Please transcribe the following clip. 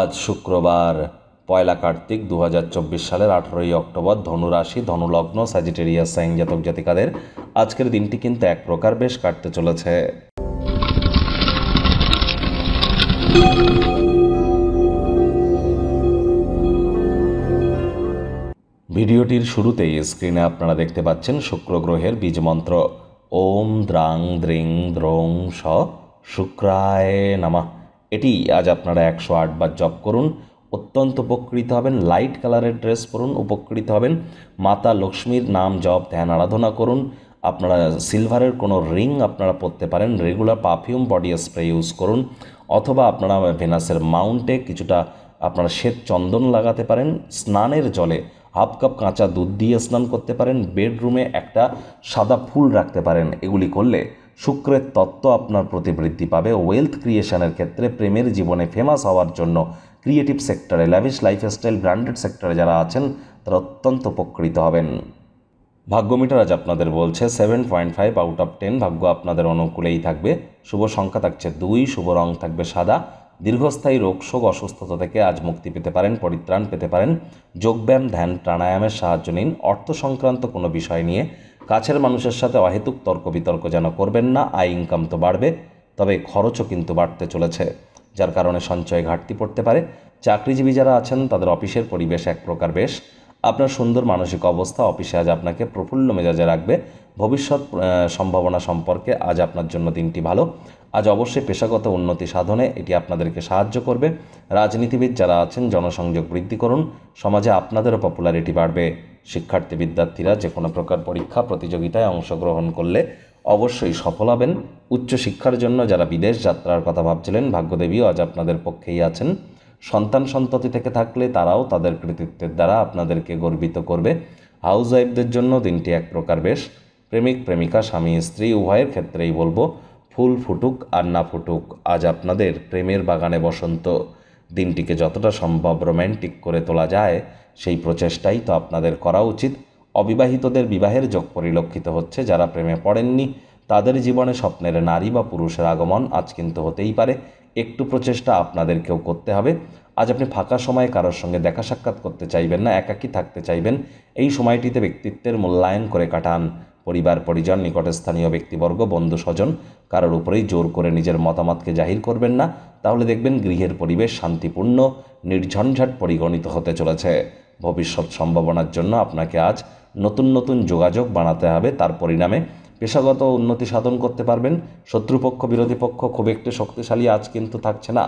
আজ শুক্রবার পয়লা কার্তিক দু সালের আঠেরোই অক্টোবর ধনুরাশি ধনুলগ্ন স্যাজিটেরিয়াস সাইন জাতক জাতিকাদের আজকের দিনটি কিন্তু এক প্রকার বেশ কাটতে চলেছে ভিডিওটির শুরুতেই স্ক্রিনে আপনারা দেখতে পাচ্ছেন শুক্র গ্রহের বীজমন্ত্র ওম দ্রাং দ্রিং দ্রোং স শুক্রায় নামা এটি আজ আপনারা একশো আটবার জপ করুন অত্যন্ত উপকৃত হবেন লাইট কালারের ড্রেস পরুন উপকৃত হবেন মাতা লক্ষ্মীর নাম জপ ধ্যান আরাধনা করুন আপনারা সিলভারের কোনো রিং আপনারা পরতে পারেন regular perfume body spray use করুন অথবা আপনারা ভেনাসের মাউন্টে কিছুটা আপনারা শ্বেত চন্দন লাগাতে পারেন স্নানের জলে হাফ কাপ কাঁচা দুধ দিয়ে স্নান করতে পারেন বেডরুমে একটা সাদা ফুল রাখতে পারেন এগুলি করলে শুক্রের তত্ত্ব আপনার প্রতি বৃদ্ধি পাবে ওয়েলথ ক্রিয়েশনের ক্ষেত্রে প্রেমের জীবনে ফেমাস হওয়ার জন্য ক্রিয়েটিভ সেক্টরে ল্যাভিশ লাইফস্টাইল ব্র্যান্ডেড সেক্টরে যারা আছেন তারা অত্যন্ত উপকৃত হবেন ভাগ্যমিটার আজ আপনাদের বলছে seven point five out of ten ভাগ্য আপনাদের অনুকূলেই থাকবে শুভ সংখ্যা থাকছে দুই শুভ রং থাকবে সাদা দীর্ঘস্থায়ী রোগ শোক অসুস্থতা থেকে আজ মুক্তি পেতে পারেন পরিত্রাণ পেতে পারেন যোগব্যায়াম ধ্যান প্রাণায়ামের সাহায্য নিন অর্থ সংক্রান্ত কোনো বিষয় নিয়ে কাছের মানুষের সাথে অহেতুক তর্ক বিতর্ক যেন করবেন না আয় ইনকাম তো বাড়বে তবে খরচও কিন্তু বাড়তে চলেছে যার কারণে সঞ্চয় ঘাটতি পড়তে পারে চাকরিজীবী যারা আছেন তাদের অফিসের পরিবেশ এক প্রকার বেশ আপনার সুন্দর মানসিক অবস্থা অফিসে আজ আপনাকে প্রফুল্ল মেজাজে রাখবে ভবিষ্যৎ সম্ভাবনা সম্পর্কে আজ আপনার জন্য দিনটি ভালো আজ অবশ্যই পেশাগত উন্নতি সাধনে এটি আপনাদেরকে সাহায্য করবে রাজনীতিবিদ যারা আছেন জনসংযোগ বৃদ্ধি করুন সমাজে আপনাদেরও পপুলারিটি বাড়বে শিক্ষার্থী বিদ্যার্থীরা যে কোনো প্রকার পরীক্ষা প্রতিযোগিতায় অংশগ্রহণ করলে অবশ্যই সফল হবেন উচ্চশিক্ষার জন্য যারা বিদেশ যাত্রার কথা ভাবছিলেন ভাগ্যদেবীও আজ আপনাদের পক্ষেই আছেন সন্তান সন্ততি থেকে থাকলে তারাও তাদের কৃতিত্বের দ্বারা আপনাদেরকে গর্বিত করবে হাউস ওয়াইফদের জন্য দিনটি এক প্রকার বেশ প্রেমিক প্রেমিকা স্বামী স্ত্রী উভয়ের ক্ষেত্রেই বলবো ফুল ফুটুক আর না ফুটুক আজ আপনাদের প্রেমের বাগানে বসন্ত দিনটিকে যতটা সম্ভব রোম্যান্টিক করে তোলা যায় সেই প্রচেষ্টাই তো আপনাদের করা উচিত অবিবাহিতদের বিবাহের যোগ পরিলক্ষিত হচ্ছে যারা প্রেমে পড়েননি তাদের জীবনে স্বপ্নের নারী বা পুরুষের আগমন আজ কিন্তু হতেই পারে একটু প্রচেষ্টা আপনাদেরকেও করতে হবে আজ আপনি ফাঁকা সময়ে কারোর সঙ্গে দেখা সাক্ষাৎ করতে চাইবেন না একাকী থাকতে চাইবেন এই সময়টিতে ব্যক্তিত্বের মূল্যায়ন করে কাটান পরিবার পরিজন নিকটস্থানীয় ব্যক্তিবর্গ বন্ধু স্বজন কারোর উপরেই জোর করে নিজের মতামতকে জাহির করবেন না তাহলে দেখবেন গৃহের পরিবেশ শান্তিপূর্ণ নির্ঝঞ্ঝাট পরিগণিত হতে চলেছে ভবিষ্যৎ সম্ভাবনার জন্য আপনাকে আজ নতুন নতুন যোগাযোগ বানাতে হবে তার পরিণামে পেশাগত উন্নতি সাধন করতে পারবেন শত্রুপক্ষ বিরোধী পক্ষ খুব একটু শক্তিশালী আজ কিন্তু থাকছে না